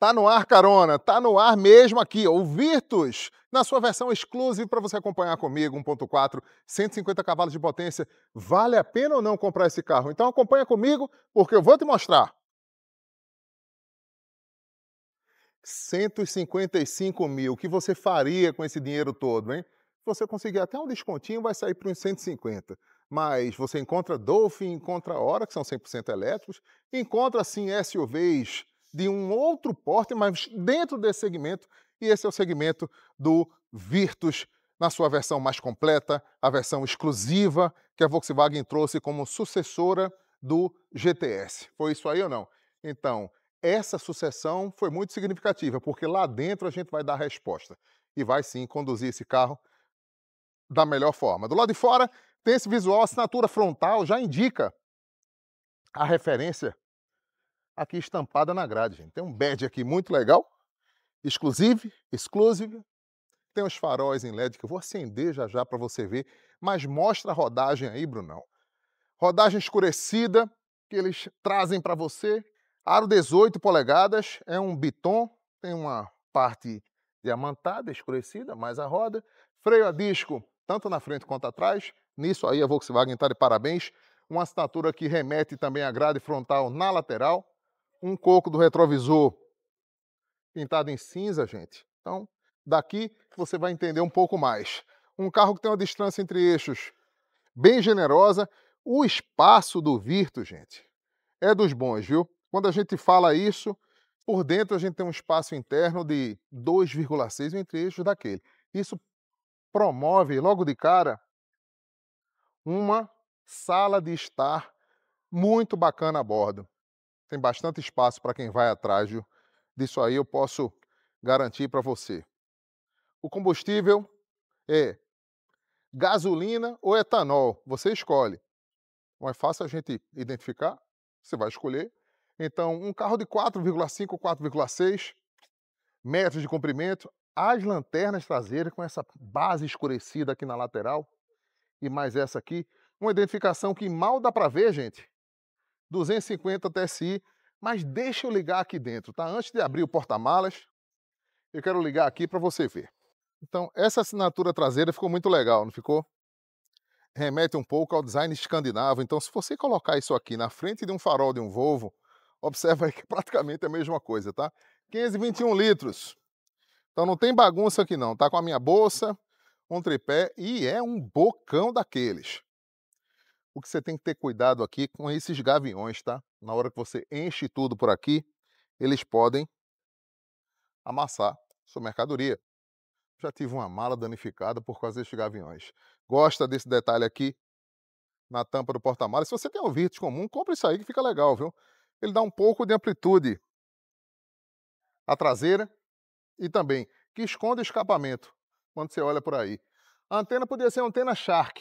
Tá no ar, carona, tá no ar mesmo aqui, o Virtus, na sua versão exclusiva para você acompanhar comigo, 1.4, 150 cavalos de potência. Vale a pena ou não comprar esse carro? Então acompanha comigo, porque eu vou te mostrar. 155 mil, o que você faria com esse dinheiro todo, hein? Se você conseguir até um descontinho, vai sair para uns 150 mas você encontra Dolphin, encontra Hora, que são 100% elétricos, encontra sim SUVs de um outro porte, mas dentro desse segmento, e esse é o segmento do Virtus, na sua versão mais completa, a versão exclusiva que a Volkswagen trouxe como sucessora do GTS. Foi isso aí ou não? Então, essa sucessão foi muito significativa, porque lá dentro a gente vai dar a resposta e vai sim conduzir esse carro da melhor forma. Do lado de fora, tem esse visual, a assinatura frontal já indica a referência aqui estampada na grade, gente. Tem um badge aqui muito legal, exclusive, exclusive. Tem os faróis em LED que eu vou acender já já para você ver, mas mostra a rodagem aí, Brunão. Rodagem escurecida que eles trazem para você. Aro 18 polegadas, é um biton, tem uma parte diamantada, escurecida, mais a roda. Freio a disco, tanto na frente quanto atrás. Nisso aí a Volkswagen está de parabéns. Uma assinatura que remete também à grade frontal na lateral um coco do retrovisor pintado em cinza, gente. Então, daqui você vai entender um pouco mais. Um carro que tem uma distância entre eixos bem generosa. O espaço do Virtus, gente, é dos bons, viu? Quando a gente fala isso, por dentro a gente tem um espaço interno de 2,6 entre eixos daquele. Isso promove logo de cara uma sala de estar muito bacana a bordo. Tem bastante espaço para quem vai atrás viu? disso aí, eu posso garantir para você. O combustível é gasolina ou etanol, você escolhe. Não é fácil a gente identificar, você vai escolher. Então, um carro de 4,5, 4,6 metros de comprimento, as lanternas traseiras com essa base escurecida aqui na lateral e mais essa aqui, uma identificação que mal dá para ver, gente, 250 TSI, mas deixa eu ligar aqui dentro, tá? Antes de abrir o porta-malas, eu quero ligar aqui para você ver. Então, essa assinatura traseira ficou muito legal, não ficou? Remete um pouco ao design escandinavo, então se você colocar isso aqui na frente de um farol de um Volvo, observa que praticamente é a mesma coisa, tá? 521 litros. Então não tem bagunça aqui não, tá com a minha bolsa, um tripé e é um bocão daqueles. O que você tem que ter cuidado aqui com esses gaviões, tá? Na hora que você enche tudo por aqui, eles podem amassar sua mercadoria. Já tive uma mala danificada por causa desses gaviões. Gosta desse detalhe aqui na tampa do porta-malas? Se você tem um Virtus comum, compra isso aí que fica legal, viu? Ele dá um pouco de amplitude à traseira e também que esconde escapamento quando você olha por aí. A antena podia ser uma antena Shark,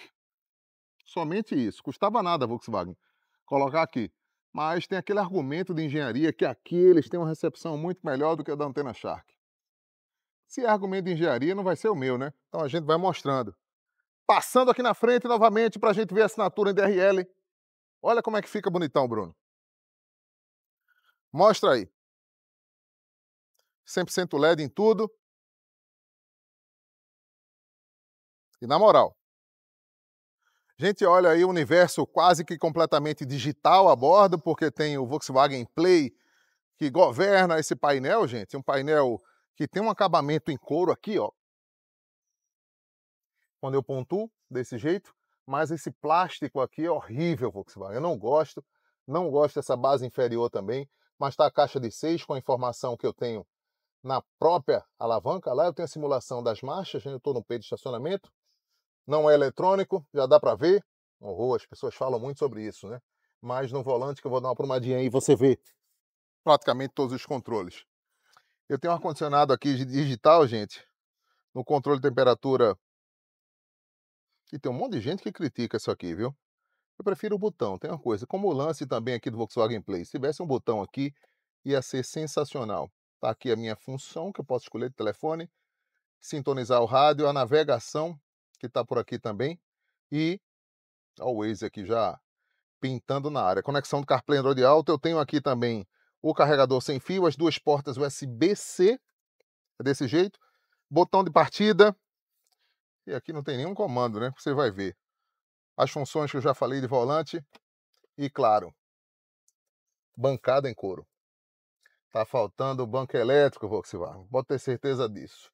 Somente isso. Custava nada a Volkswagen colocar aqui. Mas tem aquele argumento de engenharia que aqui eles têm uma recepção muito melhor do que a da antena Shark. Se é argumento de engenharia, não vai ser o meu, né? Então a gente vai mostrando. Passando aqui na frente novamente para a gente ver a assinatura em DRL. Olha como é que fica bonitão, Bruno. Mostra aí. 100% LED em tudo. E na moral, gente olha aí o universo quase que completamente digital a bordo, porque tem o Volkswagen Play que governa esse painel, gente. Um painel que tem um acabamento em couro aqui, ó. Quando eu pontuo desse jeito, mas esse plástico aqui é horrível, Volkswagen. Eu não gosto, não gosto dessa base inferior também, mas está a caixa de seis com a informação que eu tenho na própria alavanca. Lá eu tenho a simulação das marchas, né? eu estou no P de estacionamento, não é eletrônico, já dá para ver. Horror, as pessoas falam muito sobre isso, né? Mas no volante que eu vou dar uma prumadinha aí, você vê praticamente todos os controles. Eu tenho um ar-condicionado aqui digital, gente, no controle de temperatura. E tem um monte de gente que critica isso aqui, viu? Eu prefiro o botão, tem uma coisa. Como o lance também aqui do Volkswagen Play, se tivesse um botão aqui, ia ser sensacional. Tá aqui a minha função, que eu posso escolher de telefone, sintonizar o rádio, a navegação que está por aqui também. E tá o Waze aqui já pintando na área. Conexão do CarPlay Android Auto. Eu tenho aqui também o carregador sem fio, as duas portas USB-C. É desse jeito. Botão de partida. E aqui não tem nenhum comando, né? Você vai ver. As funções que eu já falei de volante. E claro, bancada em couro. Tá faltando o banco elétrico, Volkswagen. Pode ter certeza disso.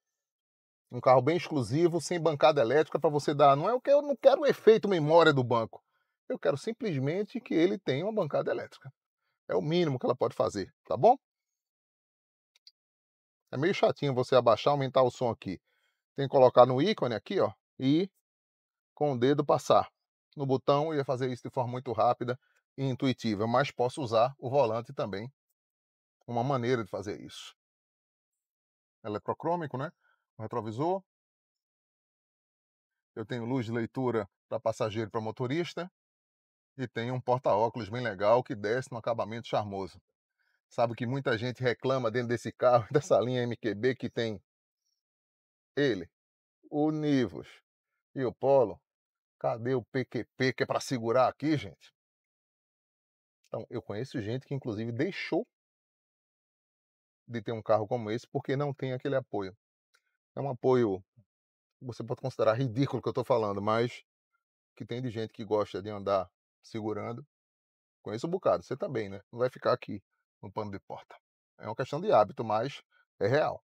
Um carro bem exclusivo, sem bancada elétrica para você dar. Não é o que eu não quero o efeito memória do banco. Eu quero simplesmente que ele tenha uma bancada elétrica. É o mínimo que ela pode fazer, tá bom? É meio chatinho você abaixar, aumentar o som aqui. Tem que colocar no ícone aqui, ó, e com o dedo passar no botão. Eu ia fazer isso de forma muito rápida e intuitiva, mas posso usar o volante também. Uma maneira de fazer isso. Eletrocrômico, né? no retrovisor. Eu tenho luz de leitura para passageiro e para motorista. E tenho um porta-óculos bem legal que desce no acabamento charmoso. Sabe que muita gente reclama dentro desse carro, dessa linha MQB que tem ele, o Nivos e o Polo. Cadê o PQP que é para segurar aqui, gente? Então, eu conheço gente que inclusive deixou de ter um carro como esse porque não tem aquele apoio. É um apoio, você pode considerar ridículo que eu estou falando, mas que tem de gente que gosta de andar segurando. Conheço um bocado, você também, né? Não vai ficar aqui no pano de porta. É uma questão de hábito, mas é real.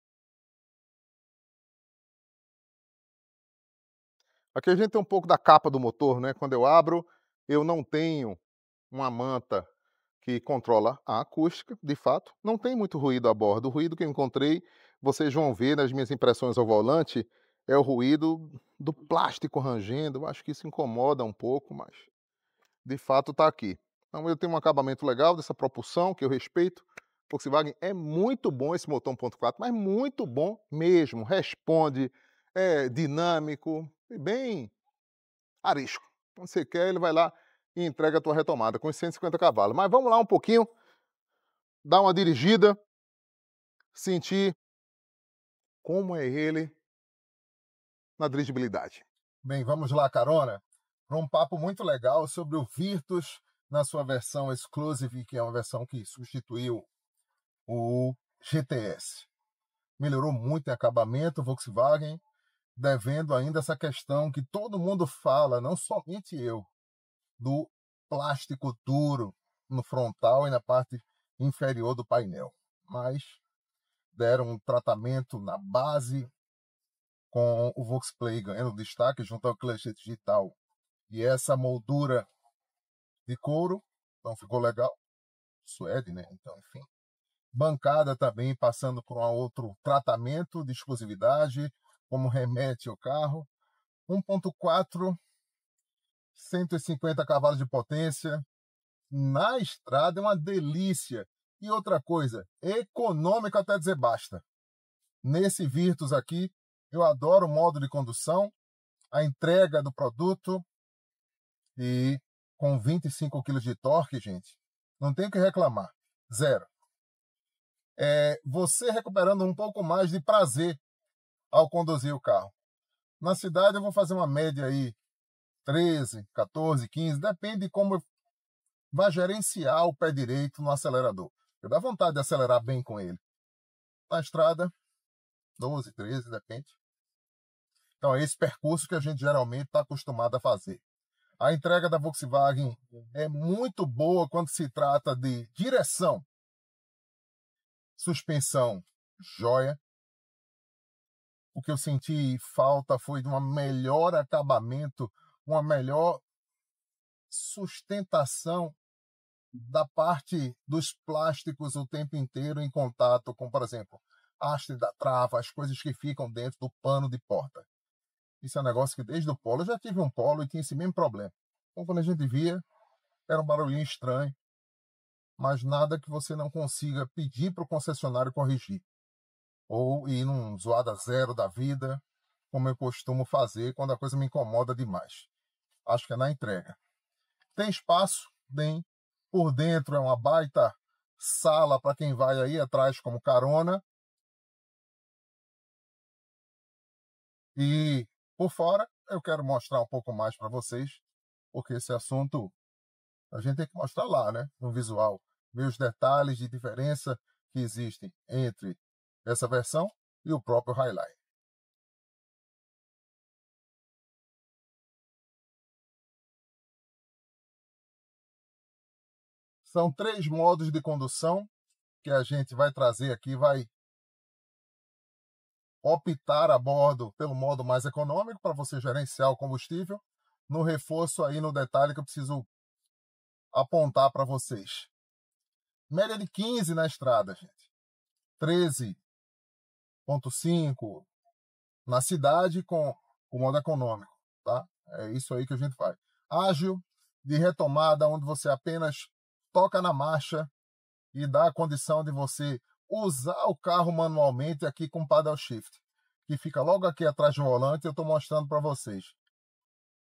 Aqui a gente tem um pouco da capa do motor, né? Quando eu abro, eu não tenho uma manta que controla a acústica, de fato. Não tem muito ruído a bordo. O ruído que eu encontrei vocês vão ver nas minhas impressões ao volante é o ruído do plástico rangendo. Eu acho que isso incomoda um pouco, mas de fato está aqui. Então eu tenho um acabamento legal dessa propulsão que eu respeito. Volkswagen é muito bom esse motor 1.4, mas muito bom mesmo. Responde, é dinâmico, bem arisco. Quando você quer, ele vai lá e entrega a tua retomada com 150 cavalos. Mas vamos lá um pouquinho, dar uma dirigida, sentir como é ele na dirigibilidade. Bem, vamos lá, carona, para um papo muito legal sobre o Virtus na sua versão Exclusive, que é uma versão que substituiu o GTS. Melhorou muito em acabamento, Volkswagen, devendo ainda essa questão que todo mundo fala, não somente eu, do plástico duro no frontal e na parte inferior do painel. Mas deram um tratamento na base, com o Voxplay ganhando destaque junto ao Clutch Digital. E essa moldura de couro, então ficou legal. Suede, né? Então, enfim. Bancada também passando por um outro tratamento de exclusividade, como remete ao carro. 1.4, 150 cavalos de potência. Na estrada é uma delícia. E outra coisa, econômico até dizer basta. Nesse Virtus aqui, eu adoro o modo de condução, a entrega do produto e com 25 kg de torque, gente, não tem o que reclamar. Zero. É você recuperando um pouco mais de prazer ao conduzir o carro. Na cidade eu vou fazer uma média aí 13, 14, 15, depende de como vai gerenciar o pé direito no acelerador. Dá vontade de acelerar bem com ele. Na estrada, 12, 13, depende. Então é esse percurso que a gente geralmente está acostumado a fazer. A entrega da Volkswagen é muito boa quando se trata de direção. Suspensão, joia. O que eu senti falta foi de um melhor acabamento, uma melhor sustentação da parte dos plásticos o tempo inteiro em contato com, por exemplo, haste da trava, as coisas que ficam dentro do pano de porta. Isso é um negócio que desde o polo, eu já tive um polo e tinha esse mesmo problema. Então, quando a gente via, era um barulhinho estranho, mas nada que você não consiga pedir para o concessionário corrigir. Ou ir num zoada zero da vida, como eu costumo fazer quando a coisa me incomoda demais. Acho que é na entrega. Tem espaço? Tem. Por dentro é uma baita sala para quem vai aí atrás como carona. E por fora eu quero mostrar um pouco mais para vocês, porque esse assunto a gente tem que mostrar lá, né, no visual, ver os detalhes de diferença que existem entre essa versão e o próprio highlight. São três modos de condução que a gente vai trazer aqui, vai optar a bordo pelo modo mais econômico para você gerenciar o combustível. No reforço aí no detalhe que eu preciso apontar para vocês. Média de 15 na estrada, gente. 13.5 na cidade com o modo econômico, tá? É isso aí que a gente faz. Ágil de retomada onde você apenas toca na marcha e dá a condição de você usar o carro manualmente aqui com paddle shift, que fica logo aqui atrás do volante, eu estou mostrando para vocês.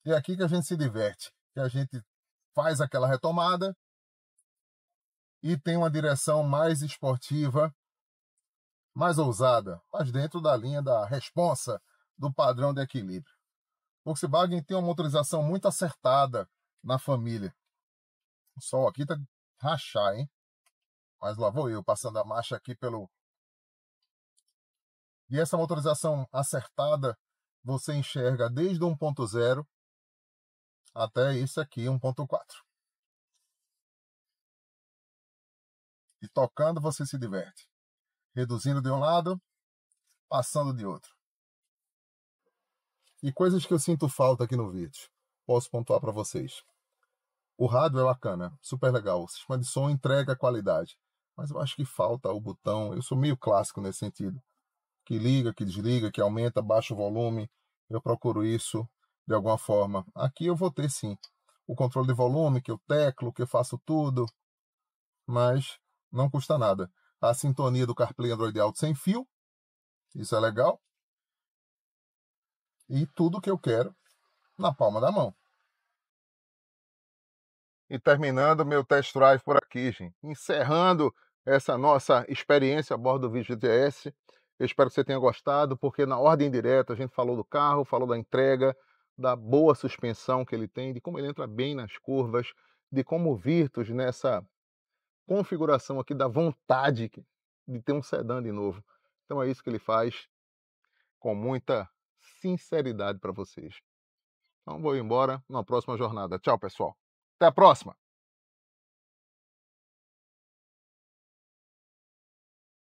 E é aqui que a gente se diverte, que a gente faz aquela retomada e tem uma direção mais esportiva, mais ousada, mas dentro da linha da responsa do padrão de equilíbrio. Volkswagen tem uma motorização muito acertada na família. O sol aqui tá rachar, hein? Mas lá vou eu, passando a marcha aqui pelo. E essa motorização acertada você enxerga desde 1.0 até isso aqui, 1.4. E tocando você se diverte. Reduzindo de um lado, passando de outro. E coisas que eu sinto falta aqui no vídeo. Posso pontuar para vocês. O rádio é bacana, super legal. O sistema de som entrega qualidade. Mas eu acho que falta o botão. Eu sou meio clássico nesse sentido. Que liga, que desliga, que aumenta, baixa o volume. Eu procuro isso de alguma forma. Aqui eu vou ter sim o controle de volume, que eu teclo, que eu faço tudo. Mas não custa nada. A sintonia do CarPlay Android Auto sem fio. Isso é legal. E tudo que eu quero na palma da mão e terminando meu test drive por aqui, gente. Encerrando essa nossa experiência a bordo do VGTS. Eu espero que você tenha gostado, porque na ordem direta a gente falou do carro, falou da entrega, da boa suspensão que ele tem, de como ele entra bem nas curvas, de como o Virtus nessa configuração aqui dá vontade de ter um sedã de novo. Então é isso que ele faz com muita sinceridade para vocês. Então vou embora na próxima jornada. Tchau, pessoal. Até a próxima!